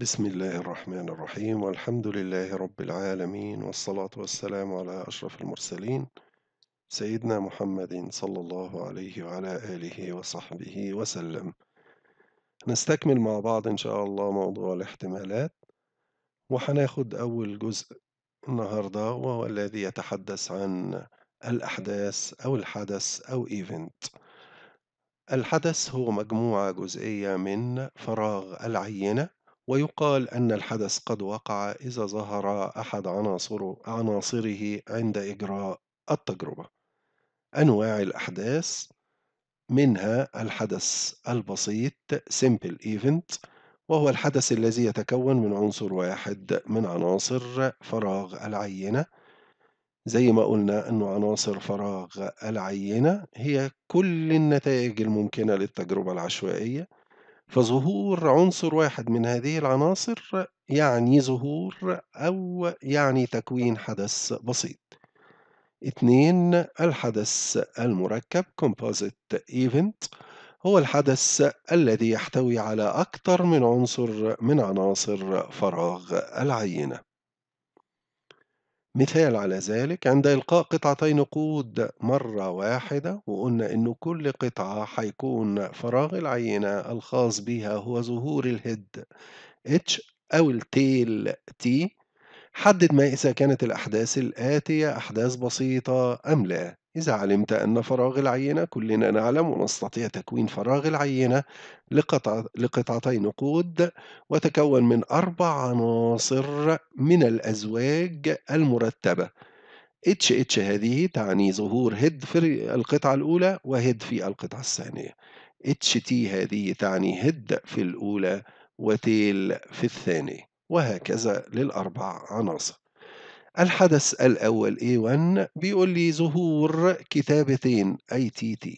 بسم الله الرحمن الرحيم والحمد لله رب العالمين والصلاة والسلام على أشرف المرسلين سيدنا محمد صلى الله عليه وعلى آله وصحبه وسلم نستكمل مع بعض إن شاء الله موضوع الاحتمالات وهناخد أول جزء النهاردة وهو الذي يتحدث عن الأحداث أو الحدث أو إيفنت الحدث هو مجموعة جزئية من فراغ العينة ويقال أن الحدث قد وقع إذا ظهر أحد عناصره, عناصره عند إجراء التجربة. أنواع الأحداث منها الحدث البسيط simple event وهو الحدث الذي يتكون من عنصر واحد من عناصر فراغ العينة زي ما قلنا أنه عناصر فراغ العينة هي كل النتائج الممكنة للتجربة العشوائية فظهور عنصر واحد من هذه العناصر يعني ظهور أو يعني تكوين حدث بسيط اثنين الحدث المركب composite event هو الحدث الذي يحتوي على أكثر من عنصر من عناصر فراغ العينة مثال على ذلك عند إلقاء قطعتي نقود مرة واحدة وقلنا أن كل قطعة هيكون فراغ العينة الخاص بها هو ظهور الهيد H أو التيل T حدد ما إذا كانت الأحداث الآتية أحداث بسيطة أم لا إذا علمت أن فراغ العينة كلنا نعلم ونستطيع تكوين فراغ العينة لقطع لقطعتي نقود وتكون من أربع عناصر من الأزواج المرتبة اتش اتش هذه تعني ظهور هيد في القطعة الأولى وهيد في القطعة الثانية اتش تي هذه تعني هيد في الأولى وتيل في الثانية وهكذا للأربع عناصر الحدث الأول A1 بيقول لي ظهور كتابتين ITT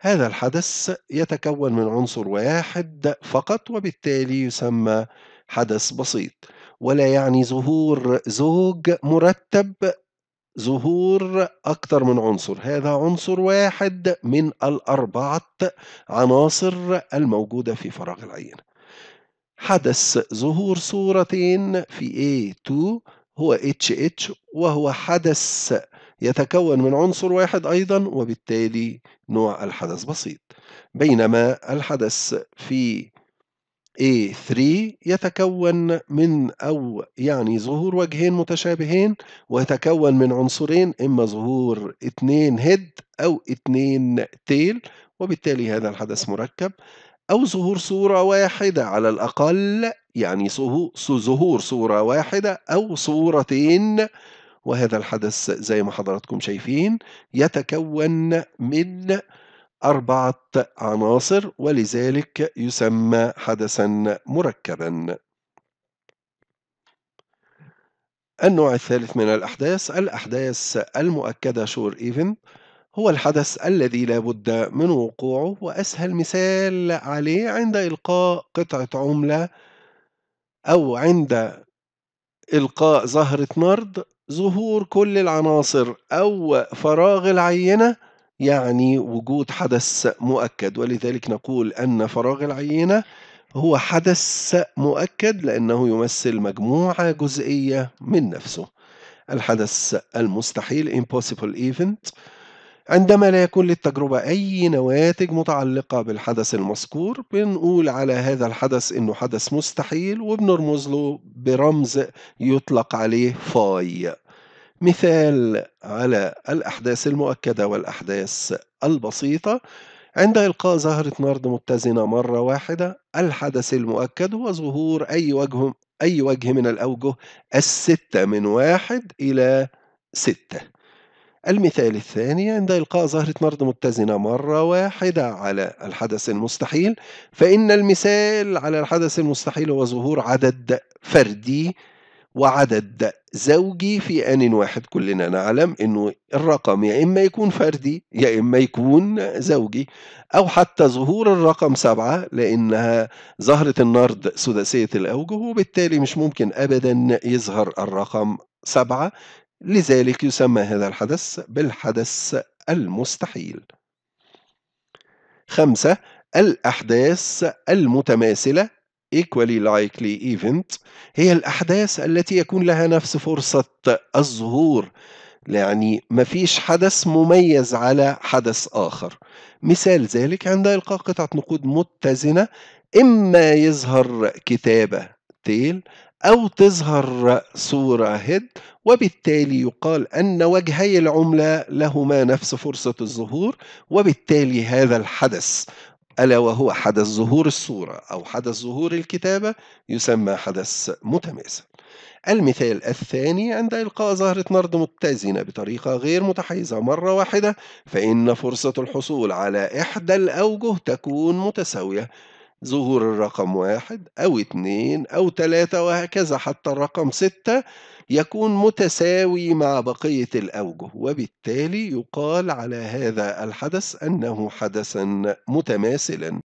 هذا الحدث يتكون من عنصر واحد فقط وبالتالي يسمى حدث بسيط ولا يعني ظهور زوج مرتب ظهور أكثر من عنصر هذا عنصر واحد من الأربعة عناصر الموجودة في فراغ العينة حدث ظهور صورتين في A2 هو HH وهو حدث يتكون من عنصر واحد أيضا وبالتالي نوع الحدث بسيط بينما الحدث في A3 يتكون من أو يعني ظهور وجهين متشابهين ويتكون من عنصرين إما ظهور اتنين هيد أو اتنين تيل وبالتالي هذا الحدث مركب أو ظهور صورة واحدة على الأقل يعني ظهور صورة واحدة أو صورتين وهذا الحدث زي ما حضراتكم شايفين يتكون من أربعة عناصر ولذلك يسمى حدثا مركبا النوع الثالث من الأحداث الأحداث المؤكدة شور إيفنت هو الحدث الذي لا بد من وقوعه وأسهل مثال عليه عند إلقاء قطعة عملة أو عند إلقاء زهرة نرد ظهور كل العناصر أو فراغ العينة يعني وجود حدث مؤكد ولذلك نقول أن فراغ العينة هو حدث مؤكد لأنه يمثل مجموعة جزئية من نفسه الحدث المستحيل impossible event عندما لا يكون للتجربة أي نواتج متعلقة بالحدث المذكور بنقول على هذا الحدث إنه حدث مستحيل وبنرمز له برمز يطلق عليه فاي مثال على الأحداث المؤكدة والأحداث البسيطة عند إلقاء زهرة نرد متزنة مرة واحدة الحدث المؤكد هو ظهور أي وجه أي وجه من الأوجه الستة من واحد إلى ستة المثال الثاني عند إلقاء زهرة نرد متزنة مرة واحدة على الحدث المستحيل فإن المثال على الحدث المستحيل هو ظهور عدد فردي وعدد زوجي في آن واحد كلنا نعلم أنه الرقم يا إما يكون فردي يا إما يكون زوجي أو حتى ظهور الرقم سبعة لأنها زهرة النرد سداسية الأوجه وبالتالي مش ممكن أبدا يظهر الرقم سبعة لذلك يسمى هذا الحدث بالحدث المستحيل خمسة الأحداث المتماثلة equally likely event هي الأحداث التي يكون لها نفس فرصة الظهور يعني مفيش حدث مميز على حدث آخر مثال ذلك عند إلقاء قطعة نقود متزنة إما يظهر كتابة تيل أو تظهر صورة هيد وبالتالي يقال أن وجهي العملة لهما نفس فرصة الظهور وبالتالي هذا الحدث ألا وهو حدث ظهور الصورة أو حدث ظهور الكتابة يسمى حدث متماثل المثال الثاني عند إلقاء زهرة نرد متزنة بطريقة غير متحيزة مرة واحدة فإن فرصة الحصول على إحدى الأوجه تكون متساوية ظهور الرقم واحد أو اتنين أو تلاتة وهكذا حتى الرقم ستة يكون متساوي مع بقية الأوجه وبالتالي يقال على هذا الحدث أنه حدثا متماثلا